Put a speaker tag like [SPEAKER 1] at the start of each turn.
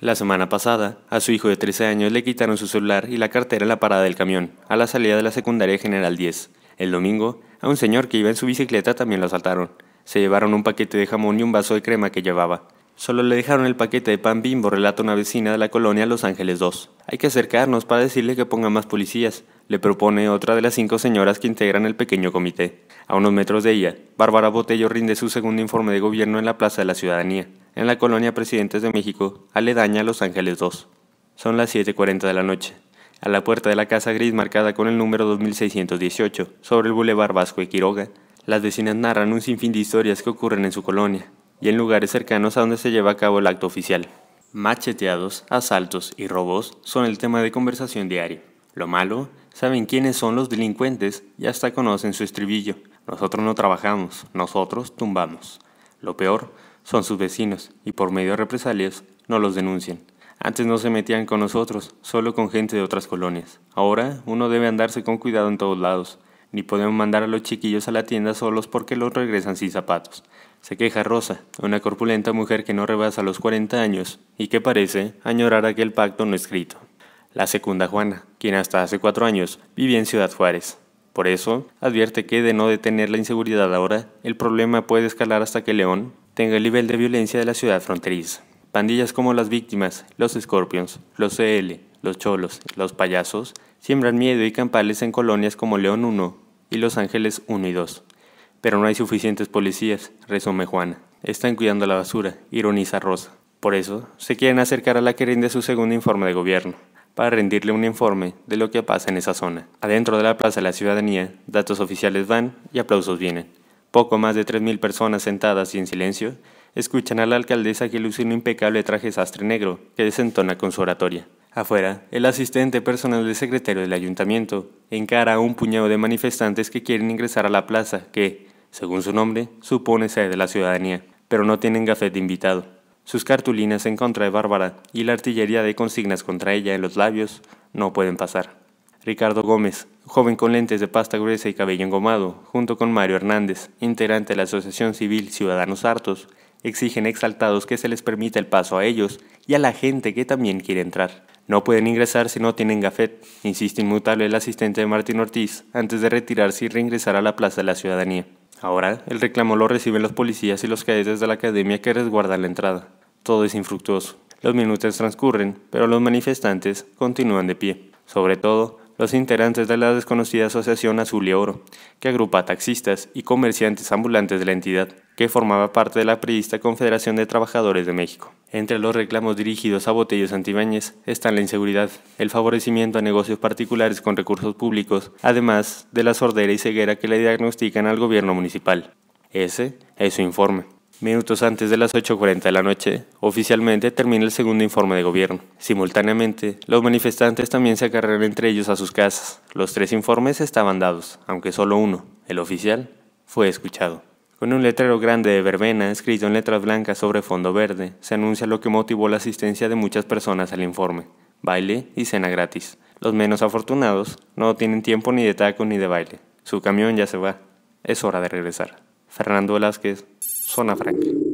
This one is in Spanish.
[SPEAKER 1] La semana pasada, a su hijo de 13 años le quitaron su celular y la cartera en la parada del camión, a la salida de la secundaria General 10. El domingo, a un señor que iba en su bicicleta también lo asaltaron. Se llevaron un paquete de jamón y un vaso de crema que llevaba. Solo le dejaron el paquete de pan bimbo, relata una vecina de la colonia Los Ángeles 2. Hay que acercarnos para decirle que ponga más policías le propone otra de las cinco señoras que integran el pequeño comité. A unos metros de ella, Bárbara Botello rinde su segundo informe de gobierno en la Plaza de la Ciudadanía, en la colonia Presidentes de México, aledaña a Los Ángeles 2. Son las 7.40 de la noche. A la puerta de la casa gris marcada con el número 2618, sobre el Boulevard Vasco y Quiroga, las vecinas narran un sinfín de historias que ocurren en su colonia y en lugares cercanos a donde se lleva a cabo el acto oficial. Macheteados, asaltos y robos son el tema de conversación diario. Lo malo, saben quiénes son los delincuentes y hasta conocen su estribillo. Nosotros no trabajamos, nosotros tumbamos. Lo peor, son sus vecinos y por medio de represalias no los denuncian. Antes no se metían con nosotros, solo con gente de otras colonias. Ahora uno debe andarse con cuidado en todos lados. Ni podemos mandar a los chiquillos a la tienda solos porque los regresan sin zapatos. Se queja Rosa, una corpulenta mujer que no rebasa los 40 años y que parece añorar aquel pacto no escrito la segunda Juana, quien hasta hace cuatro años vivía en Ciudad Juárez. Por eso, advierte que de no detener la inseguridad ahora, el problema puede escalar hasta que León tenga el nivel de violencia de la ciudad fronteriza. Pandillas como las víctimas, los Scorpions, los CL, los Cholos, los Payasos, siembran miedo y campales en colonias como León 1 y Los Ángeles 1 y 2. Pero no hay suficientes policías, resume Juana. Están cuidando la basura, ironiza Rosa. Por eso, se quieren acercar a la querida de su segundo informe de gobierno para rendirle un informe de lo que pasa en esa zona. Adentro de la Plaza de la Ciudadanía, datos oficiales van y aplausos vienen. Poco más de 3.000 personas sentadas y en silencio escuchan a la alcaldesa que luce un impecable traje sastre negro que desentona con su oratoria. Afuera, el asistente personal del secretario del ayuntamiento encara a un puñado de manifestantes que quieren ingresar a la plaza que, según su nombre, supone ser de la ciudadanía, pero no tienen gafete de invitado. Sus cartulinas en contra de Bárbara y la artillería de consignas contra ella en los labios no pueden pasar. Ricardo Gómez, joven con lentes de pasta gruesa y cabello engomado, junto con Mario Hernández, integrante de la Asociación Civil Ciudadanos Hartos, exigen exaltados que se les permita el paso a ellos y a la gente que también quiere entrar. No pueden ingresar si no tienen gafet, insiste inmutable el asistente de Martín Ortiz antes de retirarse y reingresar a la Plaza de la Ciudadanía. Ahora, el reclamo lo reciben los policías y los cadetes de la academia que resguardan la entrada. Todo es infructuoso. Los minutos transcurren, pero los manifestantes continúan de pie. Sobre todo, los integrantes de la desconocida Asociación Azul y Oro, que agrupa a taxistas y comerciantes ambulantes de la entidad, que formaba parte de la prevista Confederación de Trabajadores de México. Entre los reclamos dirigidos a botellos Antibáñez están la inseguridad, el favorecimiento a negocios particulares con recursos públicos, además de la sordera y ceguera que le diagnostican al gobierno municipal. Ese es su informe. Minutos antes de las 8.40 de la noche, oficialmente termina el segundo informe de gobierno. Simultáneamente, los manifestantes también se acarrean entre ellos a sus casas. Los tres informes estaban dados, aunque solo uno, el oficial, fue escuchado. Con un letrero grande de verbena escrito en letras blancas sobre fondo verde, se anuncia lo que motivó la asistencia de muchas personas al informe, baile y cena gratis. Los menos afortunados no tienen tiempo ni de taco ni de baile. Su camión ya se va. Es hora de regresar. Fernando Velázquez, Zona Franca.